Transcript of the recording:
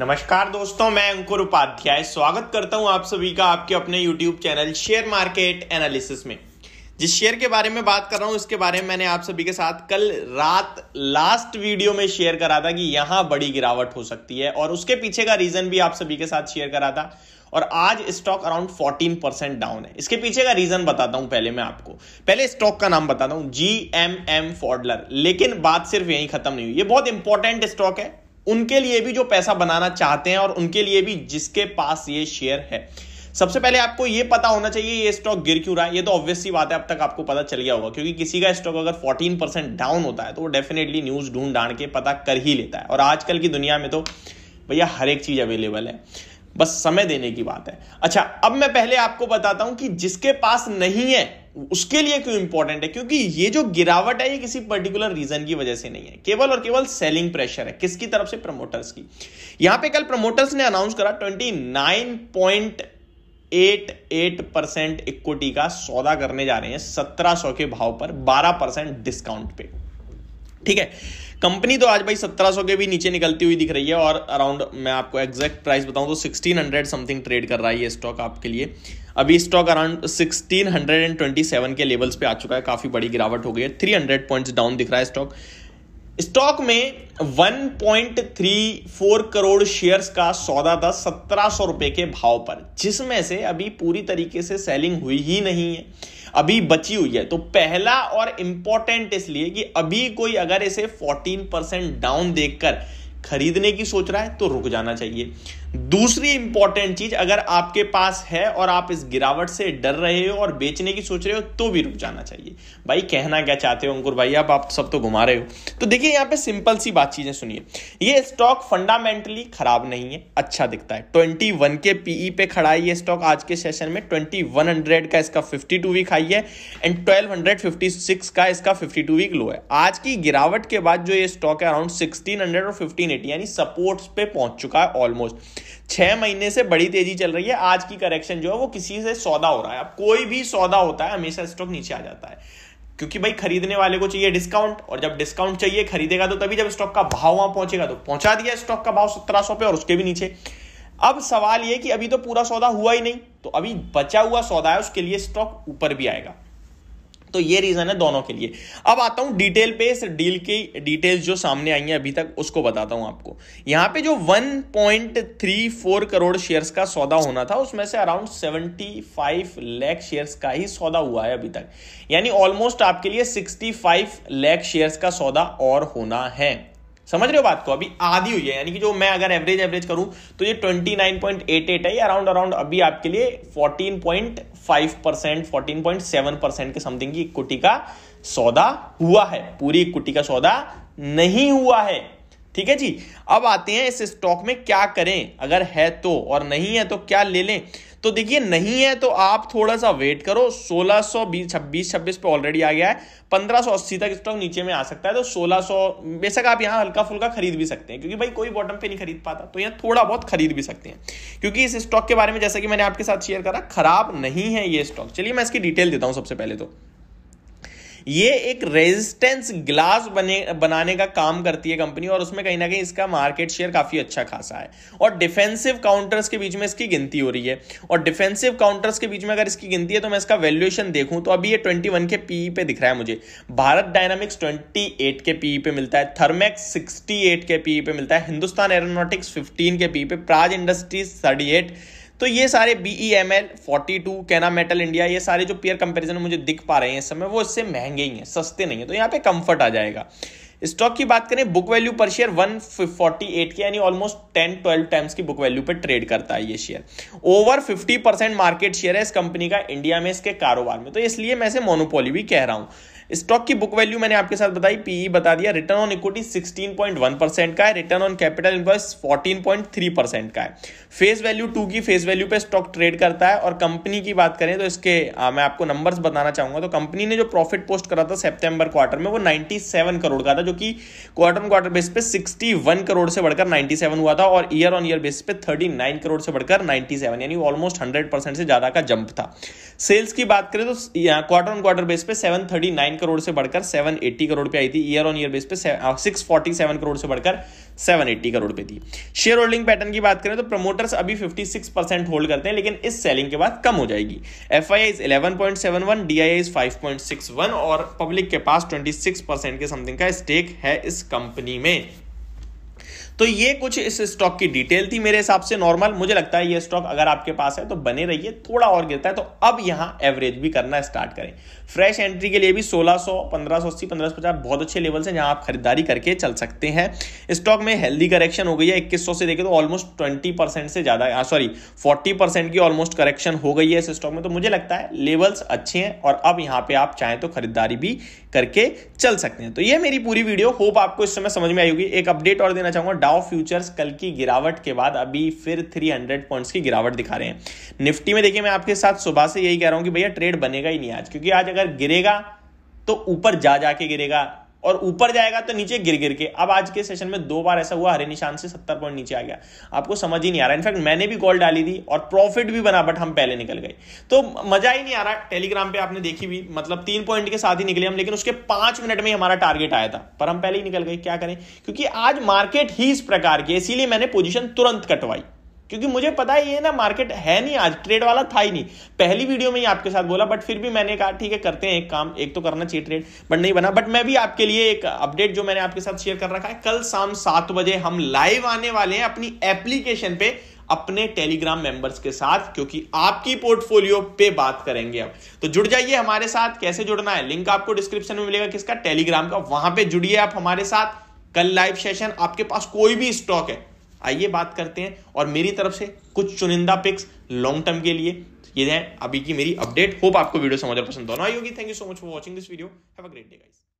नमस्कार दोस्तों मैं अंकुर उपाध्याय स्वागत करता हूं आप सभी का आपके अपने YouTube channel share market analysis में जिस शेयर के बारे में बात कर रहा हूं इसके बारे में मैंने आप सभी के साथ कल रात लास्ट वीडियो में शेयर करा था कि यहां बड़ी गिरावट हो सकती है और उसके पीछे का रीजन भी आप सभी के साथ शेयर करा था और आज स्टॉक अराउंड 14 परसेंट डाउन है इसके पीछे का रीजन बताता हूं पहले मैं आपको पहले स्टॉक का नाम बताता हूं जी एम एम फॉडलर लेकिन बात सिर्फ यही खत्म नहीं हुई ये बहुत इंपॉर्टेंट स्टॉक है उनके लिए भी जो पैसा बनाना चाहते हैं और उनके लिए भी जिसके पास ये शेयर है सबसे पहले आपको ये पता होना चाहिए ये स्टॉक गिर क्यों रहा है ये तो ऑब्वियस सी बात है अब तक आपको पता चल गया होगा क्योंकि किसी का स्टॉक अगर 14 परसेंट डाउन होता है तो वो डेफिनेटली न्यूज ढूंढ डांड के पता कर ही लेता है और आजकल की दुनिया में तो भैया हर एक चीज अवेलेबल है बस समय देने की बात है अच्छा अब मैं पहले आपको बताता हूं कि जिसके पास नहीं है उसके लिए क्यों इंपॉर्टेंट है क्योंकि ये जो गिरावट है ये किसी पर्टिकुलर रीजन की वजह से नहीं है केवल और केवल सेलिंग प्रेशर है किसकी तरफ से प्रमोटर्स की यहां पे कल प्रमोटर्स ने अनाउंस करा 29.88 परसेंट इक्विटी का सौदा करने जा रहे हैं 1700 के भाव पर 12 परसेंट डिस्काउंट पे ठीक है कंपनी तो आज भाई 1700 के भी नीचे निकलती हुई दिख रही है और अराउंड मैं आपको एग्जैक्ट प्राइस बताऊं तो 1600 समथिंग ट्रेड कर रहा है ये स्टॉक आपके लिए अभी स्टॉक अराउंड 1627 के लेवल्स पे आ चुका है काफ़ी बड़ी गिरावट हो गई है 300 पॉइंट्स डाउन दिख रहा है स्टॉक स्टॉक में 1.34 करोड़ शेयर्स का सौदा था सत्रह सौ रुपए के भाव पर जिसमें से अभी पूरी तरीके से सेलिंग हुई ही नहीं है अभी बची हुई है तो पहला और इंपॉर्टेंट इसलिए कि अभी कोई अगर इसे 14 परसेंट डाउन देखकर खरीदने की सोच रहा है तो रुक जाना चाहिए दूसरी इंपॉर्टेंट चीज अगर आपके पास है और आप इस गिरावट से डर रहे हो और बेचने की सोच रहे हो तो भी रुक जाना चाहिए भाई कहना क्या चाहते हो अंकुर भाई आप, आप सब तो घुमा रहे हो तो देखिए यहां पे सिंपल सी बात चीजें सुनिए ये स्टॉक फंडामेंटली खराब नहीं है अच्छा दिखता है ट्वेंटी के पीई e पे खड़ा है ये स्टॉक आज के सेशन में ट्वेंटी का इसका फिफ्टी वीक हाई है एंड ट्वेल्व का इसका फिफ्टी वीक लो है आज की गिरावट के बाद जो ये स्टॉक है अराउंड सिक्सटीन और फिफ्टीन एट यानी सपोर्ट्स पे पहुंच चुका है ऑलमोस्ट छह महीने से बड़ी तेजी चल रही है आज की करेक्शन जो है वो किसी से सौदा हो रहा है अब कोई भी सौदा होता है हमेशा स्टॉक नीचे आ जाता है क्योंकि भाई खरीदने वाले को चाहिए डिस्काउंट और जब डिस्काउंट चाहिए खरीदेगा तो तभी जब स्टॉक का भाव वहां पहुंचेगा तो पहुंचा दिया स्टॉक का भाव सत्रह सौ पे और उसके भी नीचे अब सवाल ये कि अभी तो पूरा सौदा हुआ ही नहीं तो अभी बचा हुआ सौदा है उसके लिए स्टॉक ऊपर भी आएगा तो ये रीजन है दोनों के लिए अब आता हूं डिटेल पे इस डील की डिटेल्स जो सामने आई है अभी तक उसको बताता हूं आपको यहां पे जो 1.34 करोड़ शेयर्स का सौदा होना था उसमें से अराउंड 75 लाख शेयर्स का ही सौदा हुआ है अभी तक यानी ऑलमोस्ट आपके लिए 65 लाख शेयर्स का सौदा और होना है समझ रहे हो बात को अभी आधी हुई है यानी कि जो मैं अगर एवरेज एवरेज करूं तो ये 29.88 है अराउंड अराउंड अभी आपके लिए 14.5 परसेंट फोर्टीन परसेंट के समथिंग की इक्विटी का सौदा हुआ है पूरी इक्विटी का सौदा नहीं हुआ है ठीक है जी अब आते हैं इस स्टॉक में क्या करें अगर है तो और नहीं है तो क्या ले लें तो देखिए नहीं है तो आप थोड़ा सा वेट करो सोलह सौ बीस छब्बीस पे ऑलरेडी आ गया है पंद्रह अस्सी तक स्टॉक नीचे में आ सकता है तो सोलह सौ बेशक आप यहाँ हल्का फुल्का खरीद भी सकते हैं क्योंकि भाई कोई बॉटम पे नहीं खरीद पाता तो यहाँ थोड़ा बहुत खरीद भी सकते हैं क्योंकि इस स्टॉक के बारे में जैसा कि मैंने आपके साथ शेयर करा खराब नहीं है ये स्टॉक चलिए मैं इसकी डिटेल देता हूँ सबसे पहले तो ये एक रेजिस्टेंस ग्लास बने बनाने का काम करती है कंपनी और उसमें कहीं ना कहीं इसका मार्केट शेयर काफ़ी अच्छा खासा है और डिफेंसिव काउंटर्स के बीच में इसकी गिनती हो रही है और डिफेंसिव काउंटर्स के बीच में अगर इसकी गिनती है तो मैं इसका वैल्यूएशन देखूं तो अभी ये ट्वेंटी के पीई e पे दिख रहा है मुझे भारत डायनामिक्स ट्वेंटी के पीई e पे मिलता है थर्मैक्स सिक्सटी के पीई e पे मिलता है हिंदुस्तान एरोनॉटिक्स फिफ्टीन के पी पे प्राज इंडस्ट्रीज थर्टी तो ये सारे B E M L forty two कैना मेटल इंडिया ये सारे जो पेयर कंपेरिजन मुझे दिख पा रहे हैं इस समय वो इससे महंगे ही हैं सस्ते नहीं है तो यहाँ पे कंफर्ट आ जाएगा स्टॉक की बात करें बुक वैल्यू पर शेयर 148 की यानी ऑलमोस्ट 10 12 टाइम्स की बुक वैल्यू पर ट्रेड करता है ये share over 50 percent market share है इस कंपनी का इंडिया में इसके कारोबार में तो इसलिए मैं इसे मोनोपोली भी कह रहा हूं स्टॉक की बुक वैल्यू मैंने आपके साथ बताई पीई e बता दिया रिटर्न ऑन इक्विटी 16.1 परसेंट का है return on capital invest 14.3 percent का है फेस वैल्यू टू की फेस वैल्यू पे स्टॉक ट्रेड करता है और कंपनी की बात करें तो इसके आ, मैं आपको नंबर्स बताना चाहूंगा तो कंपनी ने जो प्रॉफिट पोस्ट करा था सेप्टेम्बर क्वार्टर में वो 97 करोड़ का था जो कि क्वार्टर ऑन क्वार्टर बेस पे सिक्सटी करोड़ से बढ़कर 97 हुआ था और ईयर ऑन ईयर बेस पे थर्टी करोड़ से बढ़कर नाइन्टी यानी ऑलमोस्ट हंड्रेड परसेंट से ज्यादा का जंप था सेल्स की बात करें तो क्वार्टर ऑन क्वार्टर बेस पे सेवन नाइन करोड़ से बढ़कर सेवन एट्टी करोड़ पे आई थी ईयर ऑन ईयर बेस पे सिक्स फोर्टी सेवन करोड़ से बढ़कर सेवन एट्टी करोड़ पे थी शेयर होल्डिंग पैटर्न की बात करें तो प्रमोटर्स अभी फिफ्टी सिक्स परसेंट होल्ड करते हैं लेकिन इस सेलिंग के बाद कम हो जाएगी F I is eleven point seven one D I is five point six one और पब्लिक के पास ट्वेंटी सिक्स परसेंट के समथिंग का स्टेक है इस कंपनी में तो ये कुछ इस स्टॉक की डिटेल थी मेरे हिसाब से नॉर्मल मुझे लगता है ये स्टॉक अगर आपके पास है तो बने रहिए थोड़ा और गिरता है तो अब यहां एवरेज भी करना स्टार्ट करें फ्रेश एंट्री के लिए भी 1600 1580 पंद्रह बहुत अच्छे लेवल से जहां आप खरीदारी करके चल सकते हैं स्टॉक में हेल्दी करेक्शन हो गई है इक्कीस से देखे तो ऑलमोस्ट ट्वेंटी परसेंट से ज़्यादा सॉरी फोर्टी परसेंट की ऑलमोस्ट करेक्शन हो गई है इस स्टॉक में तो मुझे लगता है लेवल्स अच्छे हैं और अब यहां पर आप चाहें तो खरीदारी भी करके चल सकते हैं तो ये मेरी पूरी वीडियो होप आपको इस समय समझ में आई होगी एक अपडेट और देना चाहूंगा डाउ फ्यूचर्स कल की गिरावट के बाद अभी फिर 300 पॉइंट्स की गिरावट दिखा रहे हैं निफ्टी में देखिए मैं आपके साथ सुबह से यही कह रहा हूं कि भैया ट्रेड बनेगा ही नहीं आज क्योंकि आज अगर गिरेगा तो ऊपर जा जाके गिरेगा और ऊपर जाएगा तो नीचे गिर गिर के अब आज के सेशन में दो बार ऐसा हुआ हरे निशान से सत्तर पॉइंट नीचे आ गया आपको समझ ही नहीं आ रहा इनफैक्ट मैंने भी कॉल डाली थी और प्रॉफिट भी बना बट हम पहले निकल गए तो मजा ही नहीं आ रहा टेलीग्राम पे आपने देखी भी मतलब तीन पॉइंट के साथ ही निकले हम लेकिन उसके पांच मिनट में हमारा टारगेट आया था पर हम पहले ही निकल गए क्या करें क्योंकि आज मार्केट ही इस प्रकार की इसीलिए मैंने पोजिशन तुरंत कटवाई क्योंकि मुझे पता है ये ना मार्केट है नहीं आज ट्रेड वाला था ही नहीं पहली वीडियो में ही आपके साथ बोला बट फिर भी मैंने कहा ठीक है करते हैं एक काम एक तो करना चाहिए ट्रेड बट नहीं बना बट मैं भी आपके लिए एक अपडेट जो मैंने आपके साथ शेयर कर रखा है कल शाम सात बजे हम लाइव आने वाले हैं अपनी एप्लीकेशन पे अपने टेलीग्राम मेंबर्स के साथ क्योंकि आपकी पोर्टफोलियो पे बात करेंगे अब तो जुड़ जाइए हमारे साथ कैसे जुड़ना है लिंक आपको डिस्क्रिप्शन में मिलेगा किसका टेलीग्राम का वहां पे जुड़िए आप हमारे साथ कल लाइव सेशन आपके पास कोई भी स्टॉक है आइए बात करते हैं और मेरी तरफ से कुछ चुनिंदा पिक्स लॉन्ग टर्म के लिए ये है अभी की मेरी अपडेट होप आपको वीडियो समझ पसंद दोनों आई होगी thank you so much for watching this video have a great day guys